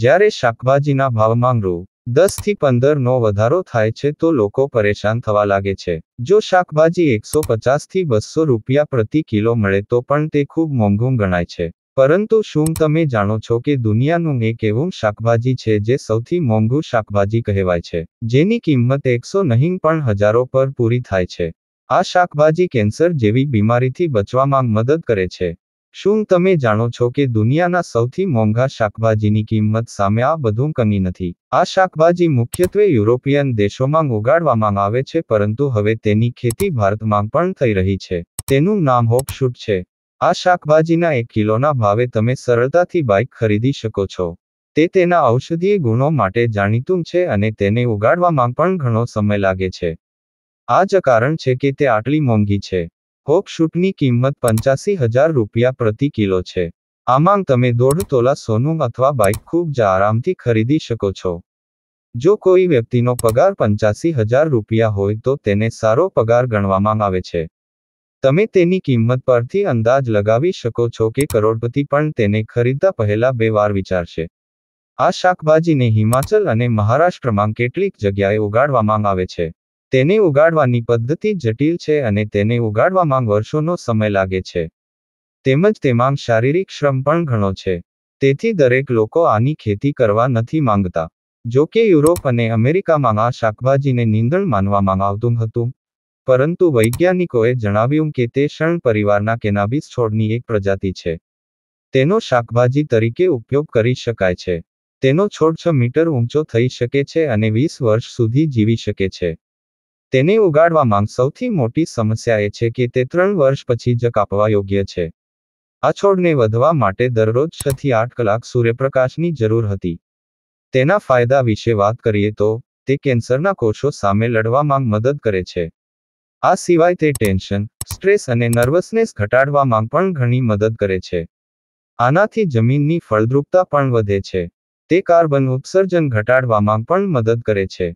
જ્યારે શાકભાજીના ભાવમાં રૂ દસથી પંદરનો વધારો થાય છે તો લોકો પરેશાન થવા લાગે છે જો શાકભાજી એકસો પચાસથી બસો રૂપિયા પ્રતિ કિલો મળે તો પણ તે ખૂબ મોંઘું ગણાય છે પરંતુ શું તમે જાણો છો કે દુનિયાનું એક એવું શાકભાજી છે જે સૌથી મોંઘુ શાકભાજી કહેવાય છે જેની કિંમત એકસો નહીં પણ હજારો પર પૂરી થાય છે આ શાકભાજી કેન્સર જેવી બીમારીથી બચવામાં મદદ કરે છે શું તમે જાણો છો કે દુનિયાના સૌથી મોંઘા શાકભાજીની કિંમત સામે આ બધું કમી નથી આ શાકભાજી મુખ્યત્વે યુરોપિયન દેશોમાં ઉગાડવામાં આવે છે પરંતુ હવે તેની ખેતી ભારતમાં પણ થઈ રહી છે તેનું નામ હોપશૂટ છે આ શાકભાજીના એક કિલોના ભાવે તમે સરળતાથી બાઇક ખરીદી શકો છો તે તેના ઔષધીય ગુણો માટે જાણીતું છે અને તેને ઉગાડવામાં પણ ઘણો સમય લાગે છે આ જ કારણ છે કે તે આટલી મોંઘી છે હોપ કિંમત પંચ્યાસી હજાર રૂપિયા પ્રતિ કિલો છે આમાં તમે દોઢ તોલા સોનું અથવા બાઇક ખૂબ જ આરામથી ખરીદી શકો છો જો કોઈ વ્યક્તિનો પગાર પંચ્યાસી હજાર રૂપિયા હોય તો તેને સારો પગાર ગણવામાં આવે છે તમે તેની કિંમત પરથી અંદાજ લગાવી શકો છો કે કરોડપતિ પણ તેને ખરીદતા પહેલા બે વાર વિચારશે આ શાકભાજીને હિમાચલ અને મહારાષ્ટ્રમાં કેટલીક જગ્યાએ ઉગાડવામાં આવે છે તેને ઉગાડવાની પદ્ધતિ જટિલ છે અને તેને ઉગાડવામાં વર્ષોનો સમય લાગે છે તેમજ તેમાં શારીરિક શ્રમ પણ ઘણો છે તેથી દરેક લોકો આની ખેતી કરવા નથી માંગતા જો કે યુરોપ અને અમેરિકામાં આ શાકભાજીને નીંદણ માનવામાં આવતું હતું પરંતુ વૈજ્ઞાનિકોએ જણાવ્યું કે તે શણ પરિવારના કેનાબિસ છોડની એક પ્રજાતિ છે તેનો શાકભાજી તરીકે ઉપયોગ કરી શકાય છે તેનો છોડ છ મીટર ઊંચો થઈ શકે છે અને વીસ વર્ષ સુધી જીવી શકે છે તેને ઉગાડવામાં સૌથી મોટી સમસ્યા એ છે કે તે ત્રણ વર્ષ પછી જ કાપવા યોગ્ય છે આ છોડને વધવા માટે દરરોજ છ થી આઠ કલાક સૂર્યપ્રકાશની જરૂર હતી તેના ફાયદા વિશે વાત કરીએ તો તે કેન્સરના કોષો સામે લડવામાં મદદ કરે છે આ સિવાય તે ટેન્શન સ્ટ્રેસ અને નર્વસનેસ ઘટાડવામાં પણ ઘણી મદદ કરે છે આનાથી જમીનની ફળદ્રુપતા પણ વધે છે તે કાર્બન ઉત્સર્જન ઘટાડવામાં પણ મદદ કરે છે